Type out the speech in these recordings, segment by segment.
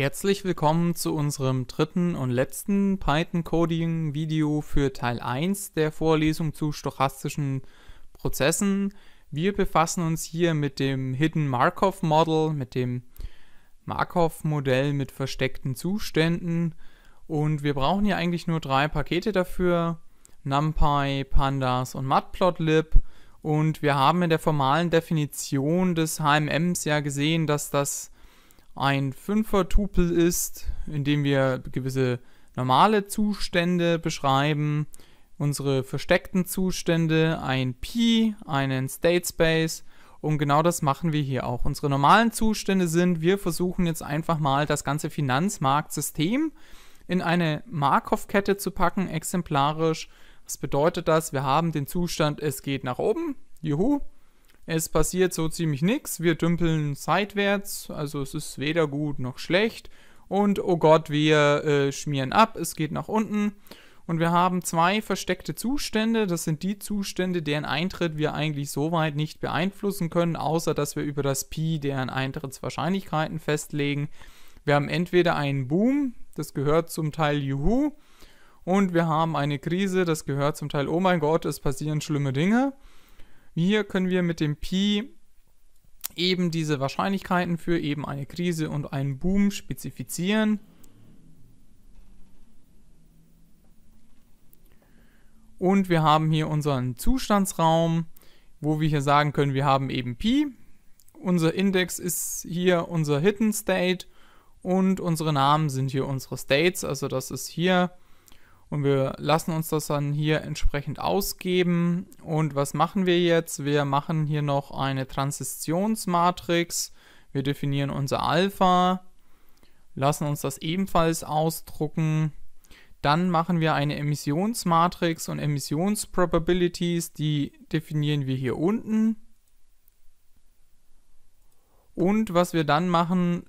Herzlich willkommen zu unserem dritten und letzten Python Coding Video für Teil 1 der Vorlesung zu stochastischen Prozessen. Wir befassen uns hier mit dem Hidden Markov Model, mit dem Markov Modell mit versteckten Zuständen und wir brauchen hier eigentlich nur drei Pakete dafür, NumPy, Pandas und Matplotlib. Und wir haben in der formalen Definition des HMMs ja gesehen, dass das ein Fünfer-Tupel ist, indem wir gewisse normale Zustände beschreiben, unsere versteckten Zustände, ein Pi, einen State Space und genau das machen wir hier auch. Unsere normalen Zustände sind, wir versuchen jetzt einfach mal das ganze Finanzmarktsystem in eine Markov-Kette zu packen, exemplarisch. Was bedeutet das? Wir haben den Zustand, es geht nach oben, juhu, es passiert so ziemlich nichts. Wir dümpeln seitwärts, also es ist weder gut noch schlecht. Und oh Gott, wir äh, schmieren ab, es geht nach unten. Und wir haben zwei versteckte Zustände. Das sind die Zustände, deren Eintritt wir eigentlich soweit nicht beeinflussen können, außer dass wir über das Pi deren Eintrittswahrscheinlichkeiten festlegen. Wir haben entweder einen Boom, das gehört zum Teil Juhu, und wir haben eine Krise, das gehört zum Teil Oh mein Gott, es passieren schlimme Dinge. Hier können wir mit dem Pi eben diese Wahrscheinlichkeiten für eben eine Krise und einen Boom spezifizieren. Und wir haben hier unseren Zustandsraum, wo wir hier sagen können, wir haben eben Pi. Unser Index ist hier unser Hidden State und unsere Namen sind hier unsere States. Also das ist hier und wir lassen uns das dann hier entsprechend ausgeben. Und was machen wir jetzt? Wir machen hier noch eine Transitionsmatrix. Wir definieren unser Alpha, lassen uns das ebenfalls ausdrucken. Dann machen wir eine Emissionsmatrix und Emissionsprobabilities, die definieren wir hier unten. Und was wir dann machen,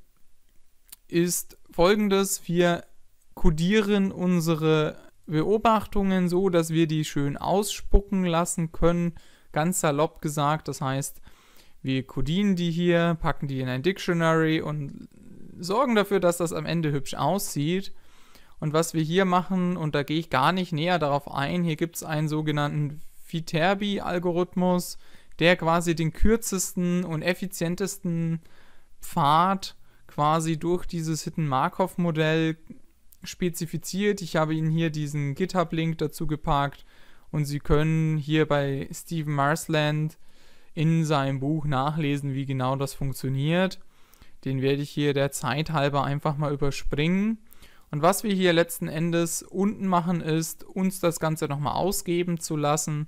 ist folgendes. Wir codieren unsere Beobachtungen so, dass wir die schön ausspucken lassen können. Ganz salopp gesagt, das heißt, wir codieren die hier, packen die in ein Dictionary und sorgen dafür, dass das am Ende hübsch aussieht. Und was wir hier machen, und da gehe ich gar nicht näher darauf ein, hier gibt es einen sogenannten Viterbi-Algorithmus, der quasi den kürzesten und effizientesten Pfad quasi durch dieses Hidden-Markov-Modell spezifiziert. Ich habe Ihnen hier diesen GitHub-Link dazu gepackt und Sie können hier bei Stephen Marsland in seinem Buch nachlesen, wie genau das funktioniert. Den werde ich hier der Zeit halber einfach mal überspringen. Und was wir hier letzten Endes unten machen, ist, uns das Ganze nochmal ausgeben zu lassen.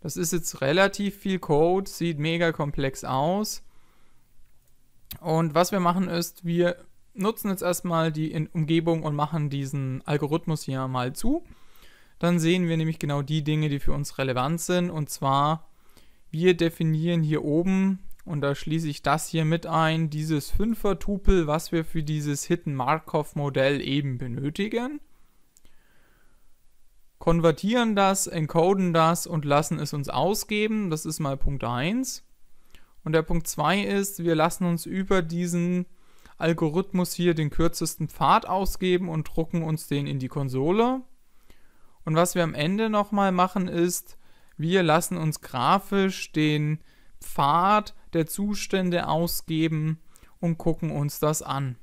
Das ist jetzt relativ viel Code, sieht mega komplex aus. Und was wir machen ist, wir nutzen jetzt erstmal die Umgebung und machen diesen Algorithmus hier mal zu. Dann sehen wir nämlich genau die Dinge, die für uns relevant sind. Und zwar, wir definieren hier oben, und da schließe ich das hier mit ein, dieses 5er-Tupel, was wir für dieses Hidden-Markov-Modell eben benötigen. Konvertieren das, encoden das und lassen es uns ausgeben. Das ist mal Punkt 1. Und der Punkt 2 ist, wir lassen uns über diesen Algorithmus hier den kürzesten Pfad ausgeben und drucken uns den in die Konsole. Und was wir am Ende nochmal machen ist, wir lassen uns grafisch den Pfad der Zustände ausgeben und gucken uns das an.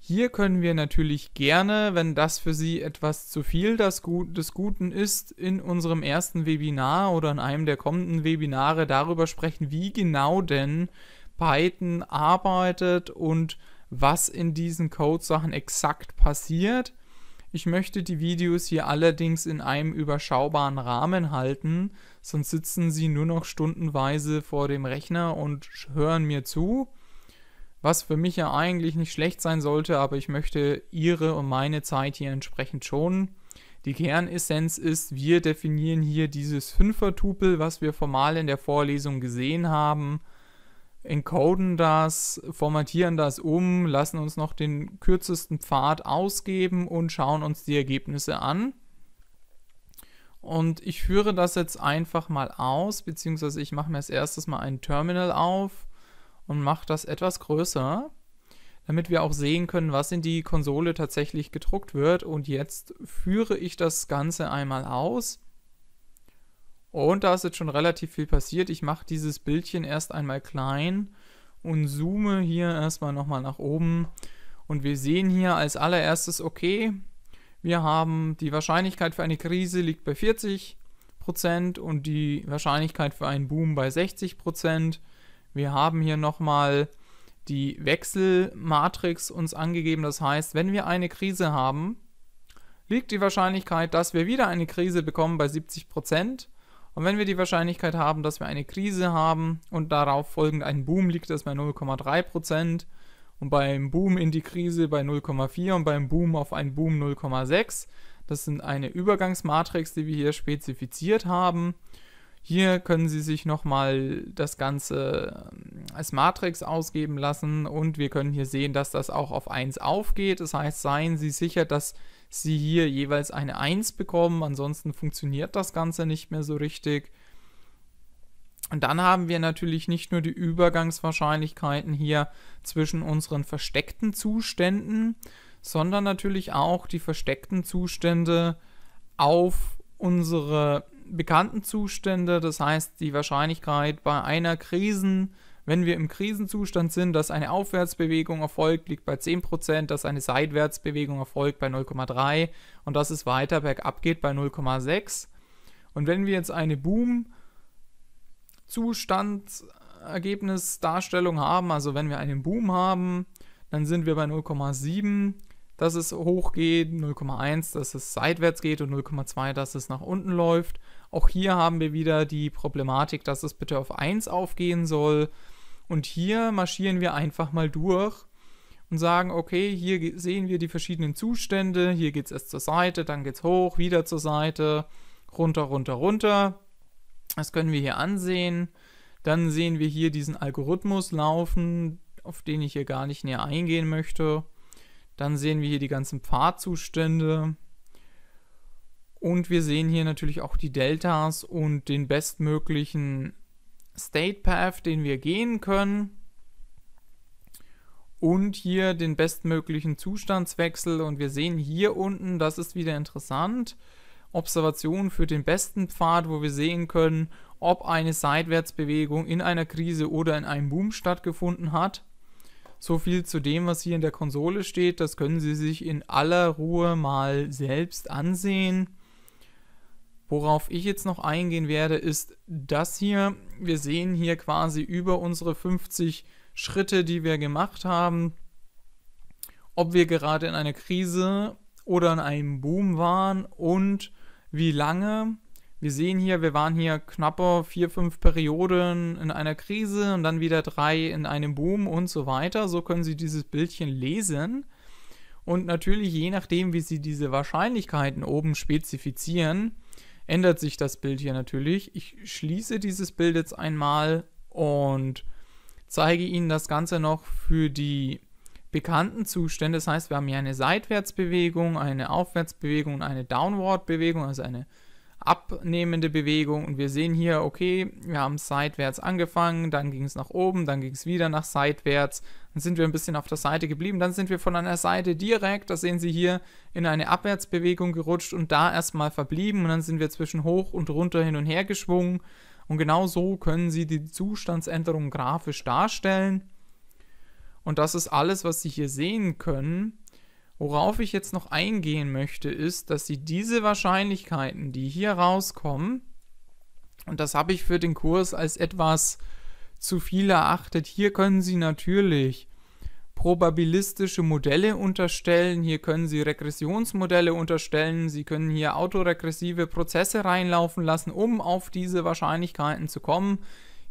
Hier können wir natürlich gerne, wenn das für Sie etwas zu viel des Guten ist, in unserem ersten Webinar oder in einem der kommenden Webinare darüber sprechen, wie genau denn Python arbeitet und was in diesen Codesachen exakt passiert. Ich möchte die Videos hier allerdings in einem überschaubaren Rahmen halten, sonst sitzen Sie nur noch stundenweise vor dem Rechner und hören mir zu. Was für mich ja eigentlich nicht schlecht sein sollte, aber ich möchte Ihre und meine Zeit hier entsprechend schonen. Die Kernessenz ist, wir definieren hier dieses Fünfer-Tupel, was wir formal in der Vorlesung gesehen haben, encoden das, formatieren das um, lassen uns noch den kürzesten Pfad ausgeben und schauen uns die Ergebnisse an. Und ich führe das jetzt einfach mal aus, beziehungsweise ich mache mir als erstes mal ein Terminal auf und mache das etwas größer, damit wir auch sehen können, was in die Konsole tatsächlich gedruckt wird. Und jetzt führe ich das Ganze einmal aus. Und da ist jetzt schon relativ viel passiert. Ich mache dieses Bildchen erst einmal klein und zoome hier erstmal nochmal nach oben. Und wir sehen hier als allererstes, okay, wir haben die Wahrscheinlichkeit für eine Krise liegt bei 40% und die Wahrscheinlichkeit für einen Boom bei 60%. Wir haben hier nochmal die Wechselmatrix uns angegeben. Das heißt, wenn wir eine Krise haben, liegt die Wahrscheinlichkeit, dass wir wieder eine Krise bekommen bei 70%. Und wenn wir die Wahrscheinlichkeit haben, dass wir eine Krise haben und darauf folgend ein Boom, liegt das bei 0,3% und beim Boom in die Krise bei 0,4 und beim Boom auf einen Boom 0,6. Das sind eine Übergangsmatrix, die wir hier spezifiziert haben. Hier können Sie sich nochmal das Ganze ähm, als Matrix ausgeben lassen und wir können hier sehen, dass das auch auf 1 aufgeht. Das heißt, seien Sie sicher, dass sie hier jeweils eine 1 bekommen. Ansonsten funktioniert das Ganze nicht mehr so richtig. Und dann haben wir natürlich nicht nur die Übergangswahrscheinlichkeiten hier zwischen unseren versteckten Zuständen, sondern natürlich auch die versteckten Zustände auf unsere bekannten Zustände. Das heißt, die Wahrscheinlichkeit bei einer Krisen- wenn wir im Krisenzustand sind, dass eine Aufwärtsbewegung erfolgt, liegt bei 10%, dass eine Seitwärtsbewegung erfolgt bei 0,3 und dass es weiter bergab geht bei 0,6. Und wenn wir jetzt eine boom zustandsergebnisdarstellung haben, also wenn wir einen Boom haben, dann sind wir bei 0,7, dass es hoch geht, 0,1, dass es seitwärts geht und 0,2, dass es nach unten läuft. Auch hier haben wir wieder die Problematik, dass es bitte auf 1 aufgehen soll. Und hier marschieren wir einfach mal durch und sagen, okay, hier sehen wir die verschiedenen Zustände, hier geht es erst zur Seite, dann geht es hoch, wieder zur Seite, runter, runter, runter. Das können wir hier ansehen. Dann sehen wir hier diesen Algorithmus laufen, auf den ich hier gar nicht näher eingehen möchte. Dann sehen wir hier die ganzen Pfadzustände. Und wir sehen hier natürlich auch die Deltas und den bestmöglichen State Path, den wir gehen können. Und hier den bestmöglichen Zustandswechsel. Und wir sehen hier unten, das ist wieder interessant, Observation für den besten Pfad, wo wir sehen können, ob eine Seitwärtsbewegung in einer Krise oder in einem Boom stattgefunden hat. So viel zu dem, was hier in der Konsole steht. Das können Sie sich in aller Ruhe mal selbst ansehen. Worauf ich jetzt noch eingehen werde, ist das hier. Wir sehen hier quasi über unsere 50 Schritte, die wir gemacht haben, ob wir gerade in einer Krise oder in einem Boom waren und wie lange. Wir sehen hier, wir waren hier knapper 4, 5 Perioden in einer Krise und dann wieder 3 in einem Boom und so weiter. So können Sie dieses Bildchen lesen. Und natürlich, je nachdem, wie Sie diese Wahrscheinlichkeiten oben spezifizieren, ändert sich das Bild hier natürlich. Ich schließe dieses Bild jetzt einmal und zeige Ihnen das Ganze noch für die bekannten Zustände. Das heißt, wir haben hier eine Seitwärtsbewegung, eine Aufwärtsbewegung und eine Downward-Bewegung, also eine abnehmende Bewegung und wir sehen hier, okay, wir haben seitwärts angefangen, dann ging es nach oben, dann ging es wieder nach seitwärts, dann sind wir ein bisschen auf der Seite geblieben, dann sind wir von einer Seite direkt, das sehen Sie hier, in eine Abwärtsbewegung gerutscht und da erstmal verblieben und dann sind wir zwischen hoch und runter hin und her geschwungen und genau so können Sie die Zustandsänderung grafisch darstellen und das ist alles, was Sie hier sehen können. Worauf ich jetzt noch eingehen möchte, ist, dass Sie diese Wahrscheinlichkeiten, die hier rauskommen, und das habe ich für den Kurs als etwas zu viel erachtet, hier können Sie natürlich probabilistische Modelle unterstellen, hier können Sie Regressionsmodelle unterstellen, Sie können hier autoregressive Prozesse reinlaufen lassen, um auf diese Wahrscheinlichkeiten zu kommen.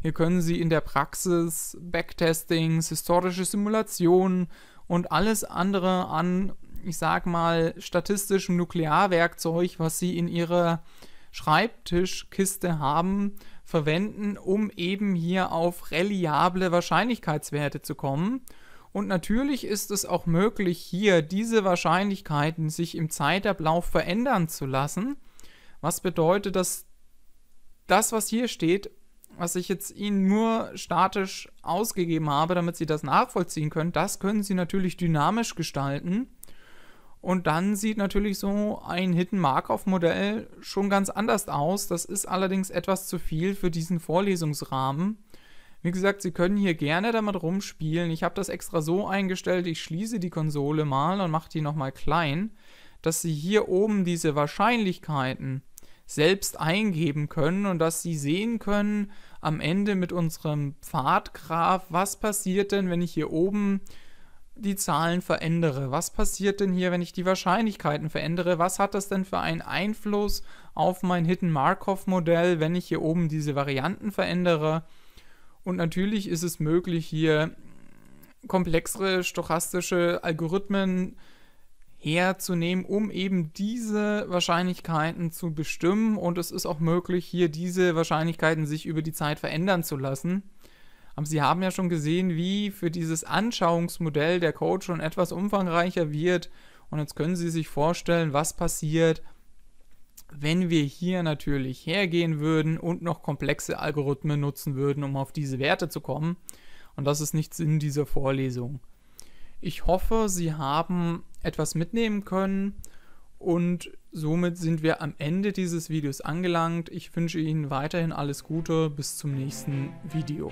Hier können Sie in der Praxis Backtestings, historische Simulationen, und alles andere an, ich sag mal, statistischem Nuklearwerkzeug, was sie in ihrer Schreibtischkiste haben, verwenden, um eben hier auf reliable Wahrscheinlichkeitswerte zu kommen. Und natürlich ist es auch möglich, hier diese Wahrscheinlichkeiten sich im Zeitablauf verändern zu lassen. Was bedeutet, dass das, was hier steht, was ich jetzt Ihnen nur statisch ausgegeben habe, damit Sie das nachvollziehen können, das können Sie natürlich dynamisch gestalten. Und dann sieht natürlich so ein Hidden Markov Modell schon ganz anders aus. Das ist allerdings etwas zu viel für diesen Vorlesungsrahmen. Wie gesagt, Sie können hier gerne damit rumspielen. Ich habe das extra so eingestellt, ich schließe die Konsole mal und mache die nochmal klein, dass Sie hier oben diese Wahrscheinlichkeiten selbst eingeben können und dass sie sehen können am Ende mit unserem Pfadgraph, was passiert denn, wenn ich hier oben die Zahlen verändere? Was passiert denn hier, wenn ich die Wahrscheinlichkeiten verändere? Was hat das denn für einen Einfluss auf mein Hidden Markov Modell, wenn ich hier oben diese Varianten verändere? Und natürlich ist es möglich, hier komplexere stochastische Algorithmen äh, herzunehmen, um eben diese Wahrscheinlichkeiten zu bestimmen. Und es ist auch möglich, hier diese Wahrscheinlichkeiten sich über die Zeit verändern zu lassen. Aber Sie haben ja schon gesehen, wie für dieses Anschauungsmodell der Code schon etwas umfangreicher wird. Und jetzt können Sie sich vorstellen, was passiert, wenn wir hier natürlich hergehen würden und noch komplexe Algorithmen nutzen würden, um auf diese Werte zu kommen. Und das ist nicht Sinn dieser Vorlesung. Ich hoffe, Sie haben etwas mitnehmen können. Und somit sind wir am Ende dieses Videos angelangt. Ich wünsche Ihnen weiterhin alles Gute. Bis zum nächsten Video.